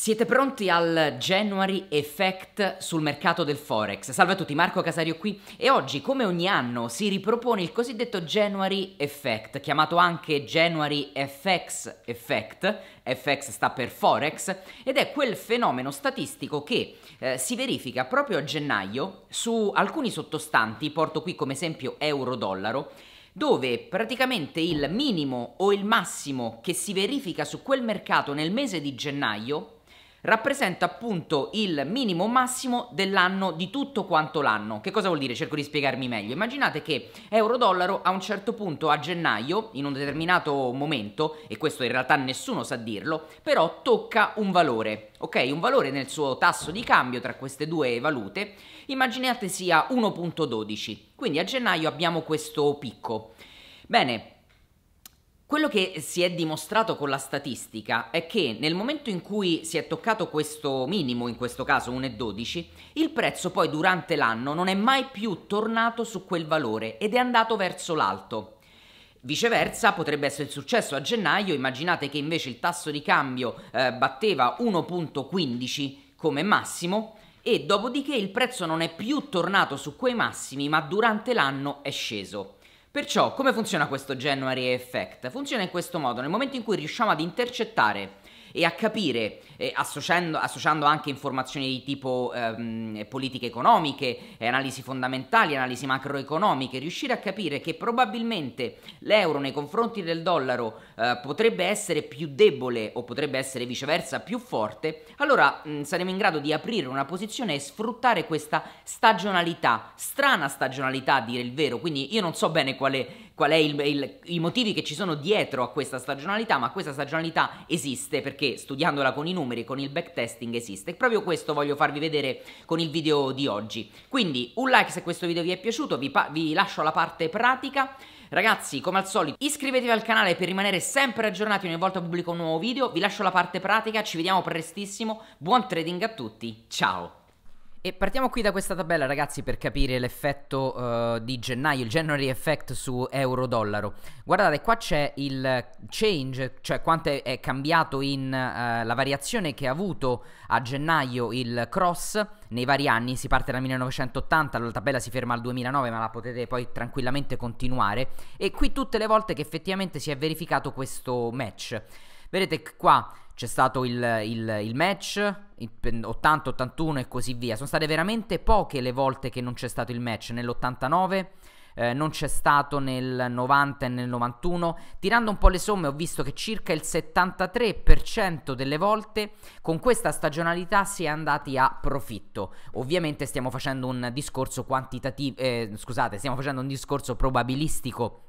Siete pronti al January Effect sul mercato del Forex? Salve a tutti, Marco Casario qui e oggi, come ogni anno, si ripropone il cosiddetto January Effect, chiamato anche January FX Effect, FX sta per Forex, ed è quel fenomeno statistico che eh, si verifica proprio a gennaio su alcuni sottostanti, porto qui come esempio euro-dollaro, dove praticamente il minimo o il massimo che si verifica su quel mercato nel mese di gennaio rappresenta appunto il minimo massimo dell'anno di tutto quanto l'anno. Che cosa vuol dire? Cerco di spiegarmi meglio. Immaginate che euro-dollaro a un certo punto a gennaio, in un determinato momento, e questo in realtà nessuno sa dirlo, però tocca un valore, ok? Un valore nel suo tasso di cambio tra queste due valute, immaginate sia 1.12. Quindi a gennaio abbiamo questo picco. Bene, quello che si è dimostrato con la statistica è che nel momento in cui si è toccato questo minimo, in questo caso 1,12, il prezzo poi durante l'anno non è mai più tornato su quel valore ed è andato verso l'alto. Viceversa potrebbe essere successo a gennaio, immaginate che invece il tasso di cambio eh, batteva 1.15 come massimo e dopodiché il prezzo non è più tornato su quei massimi ma durante l'anno è sceso. Perciò, come funziona questo January Effect? Funziona in questo modo, nel momento in cui riusciamo ad intercettare e a capire, eh, associando, associando, anche informazioni di tipo ehm, politiche economiche, eh, analisi fondamentali, analisi macroeconomiche, riuscire a capire che probabilmente l'euro nei confronti del dollaro eh, potrebbe essere più debole o potrebbe essere viceversa più forte, allora mh, mm, saremo in grado di aprire una posizione e sfruttare questa stagionalità, strana stagionalità a dire il vero, quindi io non so bene quale qual è il, il, i motivi che ci sono dietro a questa stagionalità, ma questa stagionalità esiste perché studiandola con i numeri, con il backtesting esiste. E proprio questo voglio farvi vedere con il video di oggi. Quindi un like se questo video vi è piaciuto, vi, vi lascio la parte pratica. Ragazzi, come al solito, iscrivetevi al canale per rimanere sempre aggiornati ogni volta che pubblico un nuovo video. Vi lascio la parte pratica, ci vediamo prestissimo. Buon trading a tutti, ciao! E partiamo qui da questa tabella ragazzi per capire l'effetto uh, di gennaio, il January effect su euro-dollaro. Guardate qua c'è il change, cioè quanto è cambiato in uh, la variazione che ha avuto a gennaio il cross nei vari anni, si parte dal 1980, la tabella si ferma al 2009 ma la potete poi tranquillamente continuare e qui tutte le volte che effettivamente si è verificato questo match. Vedete qua c'è stato il, il, il match 80-81 e così via. Sono state veramente poche le volte che non c'è stato il match nell'89. Eh, non c'è stato nel 90 e nel 91. Tirando un po' le somme ho visto che circa il 73% delle volte con questa stagionalità si è andati a profitto. Ovviamente stiamo facendo un discorso quantitativo, eh, scusate, stiamo facendo un discorso probabilistico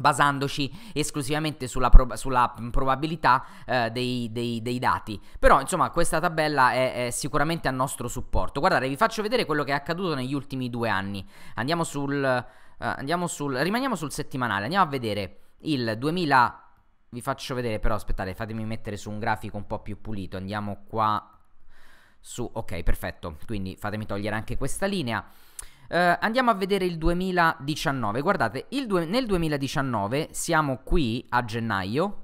basandoci esclusivamente sulla, prob- sulla probabilità eh, dei, dei, dei, dati. Però insomma questa tabella è, è, sicuramente a nostro supporto. Guardate, vi faccio vedere quello che è accaduto negli ultimi due anni. Andiamo sul... Uh, andiamo sul rimaniamo sul settimanale, andiamo a vedere il 2000... Vi faccio vedere però, aspettate, fatemi mettere su un grafico un po' più pulito. Andiamo qua su... Ok, perfetto. Quindi fatemi togliere anche questa linea. Eh, andiamo a vedere il 2019. Guardate, il due, nel 2019 siamo qui a gennaio.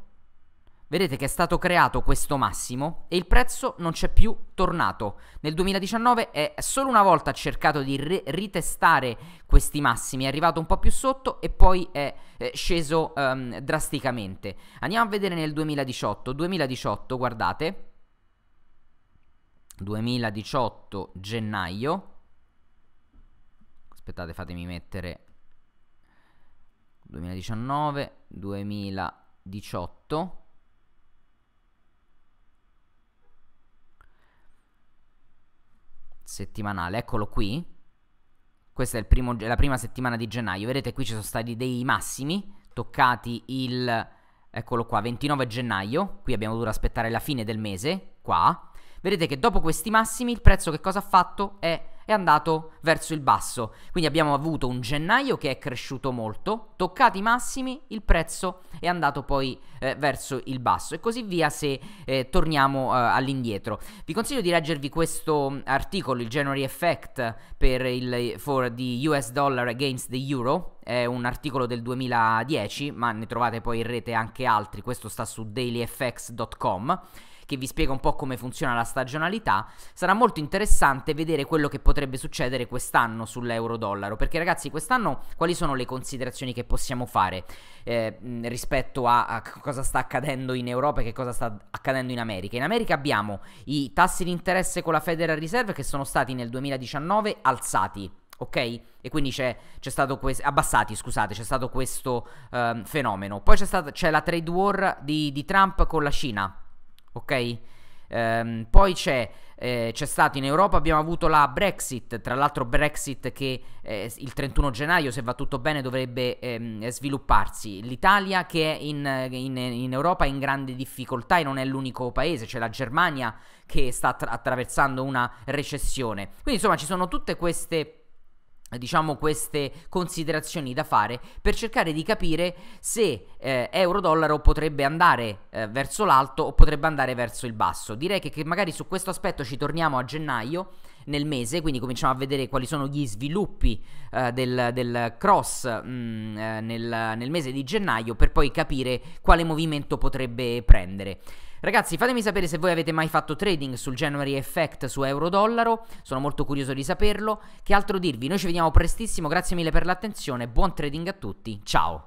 Vedete che è stato creato questo massimo e il prezzo non c'è più tornato. Nel 2019 è solo una volta ha cercato di re- ritestare questi massimi, è arrivato un po' più sotto e poi è, è sceso um, drasticamente. Andiamo a vedere nel 2018. 2018, guardate. 2018 gennaio aspettate fatemi mettere 2019 2018 settimanale eccolo qui questa è primo, la prima settimana di gennaio vedete qui ci sono stati dei massimi toccati il eccolo qua 29 gennaio qui abbiamo dovuto aspettare la fine del mese qua vedete che dopo questi massimi il prezzo che cosa ha fatto è è andato verso il basso. Quindi abbiamo avuto un gennaio che è cresciuto molto, toccati i massimi, il prezzo è andato poi eh, verso il basso e così via se eh, torniamo eh, all'indietro. Vi consiglio di leggervi questo mm, articolo, il January Effect per il, for the US dollar against the euro, è un articolo del 2010, ma ne trovate poi in rete anche altri, questo sta su dailyfx.com che vi spiega un po' come funziona la stagionalità, sarà molto interessante vedere quello che potrebbe succedere quest'anno sull'euro-dollaro, perché ragazzi quest'anno quali sono le considerazioni che possiamo fare eh, rispetto a, a cosa sta accadendo in Europa e che cosa sta accadendo in America? In America abbiamo i tassi di interesse con la Federal Reserve che sono stati nel 2019 alzati ok? E quindi c'è, c'è stato questo, abbassati scusate, c'è stato questo um, fenomeno. Poi c'è, stata, c'è la trade war di, di Trump con la Cina, ok? Ehm, poi c'è, eh, c'è stato in Europa, abbiamo avuto la Brexit, tra l'altro Brexit che eh, il 31 gennaio, se va tutto bene, dovrebbe ehm, svilupparsi. L'Italia che è in, in, in, Europa è in grande difficoltà e non è l'unico paese, c'è la Germania che sta attra- attraversando una recessione. Quindi insomma ci sono tutte queste diciamo queste considerazioni da fare per cercare di capire se eh, euro-dollaro potrebbe andare eh, verso l'alto o potrebbe andare verso il basso. Direi che, che magari su questo aspetto ci torniamo a gennaio nel mese, quindi cominciamo a vedere quali sono gli sviluppi uh, del, del, cross mh, mm, eh, nel, nel mese di gennaio per poi capire quale movimento potrebbe prendere. Ragazzi, fatemi sapere se voi avete mai fatto trading sul January Effect su euro-dollaro. Sono molto curioso di saperlo. Che altro dirvi? Noi ci vediamo prestissimo. Grazie mille per l'attenzione. Buon trading a tutti. Ciao.